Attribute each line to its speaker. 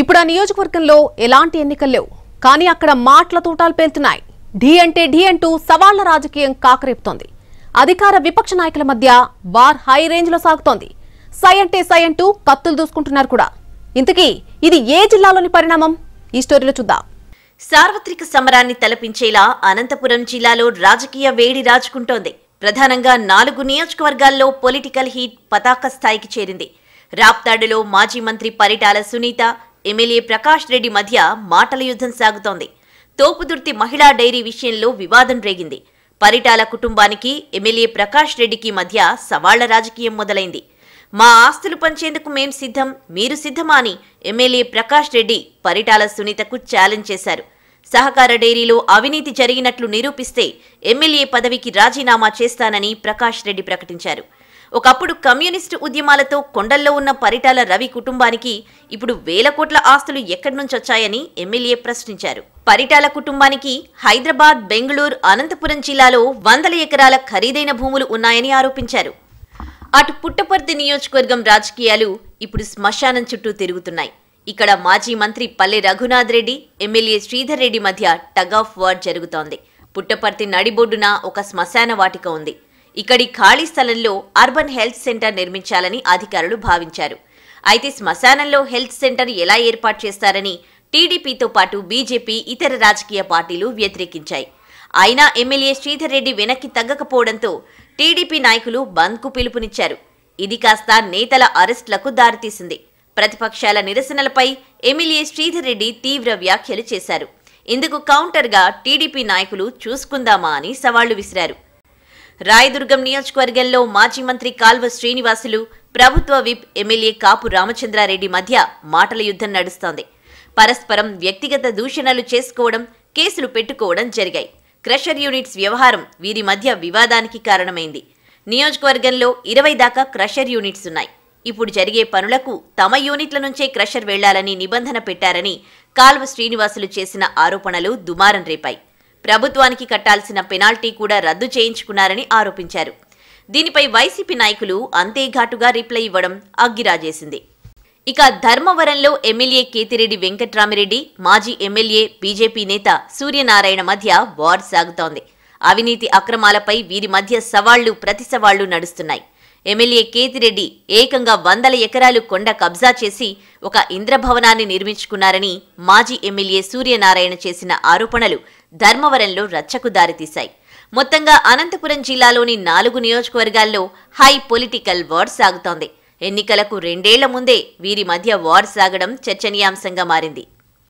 Speaker 1: ఇప్పుడు ఆ నియోజకవర్గంలో ఎలాంటి ఎన్నికలు లేవు కానీ అక్కడ మాటల తూటాలు పేలుతున్నాయి ఢీ అంటే ఢీ అంటూ సవాళ్ల రాజకీయం కాకరేపుతోంది అధికార విపక్ష నాయకుల మధ్య వార్ హై రేంజ్ లో సాగుతోంది సై అంటే సై అంటూ కత్తులు దూసుకుంటున్నారు కూడా ఇంతకీ ఇది ఏ జిల్లాలోని పరిణామం ఈ స్టోరీలో చూద్దాం
Speaker 2: సార్వత్రిక సమరాన్ని తలపించేలా అనంతపురం జిల్లాలో రాజకీయ వేడి రాజుకుంటోంది ప్రధానంగా నాలుగు నియోజకవర్గాల్లో పొలిటికల్ హీట్ పతాక స్థాయికి చేరింది రాప్తాడులో మాజీ మంత్రి పరిటాల సునీత ఎమ్మెల్యే ప్రకాష్ రెడ్డి మధ్య మాటల యుద్ధం సాగుతోంది తోపుదుర్తి మహిళా డైరీ విషయంలో వివాదం రేగింది పరిటాల కుటుంబానికి ఎమ్మెల్యే ప్రకాష్ రెడ్డికి మధ్య సవాళ్ల రాజకీయం మొదలైంది మా ఆస్తులు పంచేందుకు మేం సిద్ధం మీరు సిద్ధమా అని ఎమ్మెల్యే ప్రకాష్ రెడ్డి పరిటాల సునీతకు ఛాలెంజ్ చేశారు సహకార డైరీలో అవినీతి జరిగినట్లు నిరూపిస్తే ఎమ్మెల్యే పదవికి రాజీనామా చేస్తానని ప్రకాష్ రెడ్డి ప్రకటించారు ఒకప్పుడు కమ్యూనిస్టు ఉద్యమాలతో కొండల్లో ఉన్న పరిటాల రవి కుటుంబానికి ఇప్పుడు వేల కోట్ల ఆస్తులు ఎక్కడి నుంచి వచ్చాయని ఎమ్మెల్యే ప్రశ్నించారు పరిటాల కుటుంబానికి హైదరాబాద్ బెంగళూరు అనంతపురం జిల్లాలో వందల ఎకరాల ఖరీదైన భూములు ఉన్నాయని ఆరోపించారు అటు పుట్టపర్తి నియోజకవర్గం రాజకీయాలు ఇప్పుడు శ్మశానం చుట్టూ తిరుగుతున్నాయి ఇక్కడ మాజీ మంత్రి పల్లె రఘునాథ్ రెడ్డి ఎమ్మెల్యే శ్రీధర్ రెడ్డి మధ్య టగ్ ఆఫ్ వార్ జరుగుతోంది పుట్టపర్తి నడిబొడ్డున ఒక శ్మశాన వాటిక ఉంది ఇక్కడి ఖాళీ స్థలంలో అర్బన్ హెల్త్ సెంటర్ నిర్మించాలని అధికారులు భావించారు అయితే శ్మశానంలో హెల్త్ సెంటర్ ఎలా ఏర్పాటు చేస్తారని టీడీపీతో పాటు బీజేపీ ఇతర రాజకీయ పార్టీలు వ్యతిరేకించాయి అయినా ఎమ్మెల్యే శ్రీధర్ రెడ్డి వెనక్కి తగ్గకపోవడంతో టీడీపీ నాయకులు బంద్కు పిలుపునిచ్చారు ఇది కాస్త నేతల అరెస్టులకు దారితీసింది ప్రతిపక్షాల నిరసనలపై ఎమ్మెల్యే శ్రీధర్ రెడ్డి తీవ్ర వ్యాఖ్యలు చేశారు ఇందుకు కౌంటర్గా టీడీపీ నాయకులు చూసుకుందామా అని సవాళ్లు విసిరారు రాయదుర్గం నియోజకవర్గంలో మాజీ మంత్రి కాల్వ శ్రీనివాసులు ప్రభుత్వ విప్ ఎమ్మెల్యే కాపు రామచంద్రారెడ్డి మధ్య మాటల యుద్ధం నడుస్తోంది పరస్పరం వ్యక్తిగత దూషణలు చేసుకోవడం కేసులు పెట్టుకోవడం జరిగాయి క్రషర్ యూనిట్స్ వ్యవహారం వీరి మధ్య వివాదానికి కారణమైంది నియోజకవర్గంలో ఇరవై దాకా క్రషర్ యూనిట్స్ ఉన్నాయి ఇప్పుడు జరిగే పనులకు తమ యూనిట్ల నుంచే క్రషర్ వెళ్లాలని నిబంధన పెట్టారని కాల్వ శ్రీనివాసులు చేసిన ఆరోపణలు దుమారం రేపాయి ప్రభుత్వానికి కట్టాల్సిన పెనాల్టీ కూడా రద్దు చేయించుకున్నారని ఆరోపించారు దీనిపై వైసీపీ నాయకులు అంతేఘాటుగా రిప్లై ఇవ్వడం అగ్గిరాజేసింది ఇక ధర్మవరంలో ఎమ్మెల్యే కేతిరెడ్డి వెంకట్రామిరెడ్డి మాజీ ఎమ్మెల్యే బీజేపీ నేత సూర్యనారాయణ మధ్య వార్ సాగుతోంది అవినీతి అక్రమాలపై వీరి మధ్య సవాళ్లు ప్రతి సవాళ్లు నడుస్తున్నాయి ఎమ్మెల్యే కేతిరెడ్డి ఏకంగా వందల ఎకరాలు కొండ కబ్జా చేసి ఒక ఇంద్రభవనాన్ని నిర్మించుకున్నారని మాజీ ఎమ్మెల్యే సూర్యనారాయణ చేసిన ఆరోపణలు ధర్మవరంలో రచ్చకు దారితీశాయి మొత్తంగా అనంతపురం జిల్లాలోని నాలుగు నియోజకవర్గాల్లో హై పొలిటికల్ వార్ సాగుతోంది ఎన్నికలకు రెండేళ్ల ముందే వీరి మధ్య వార్ సాగడం చర్చనీయాంశంగా మారింది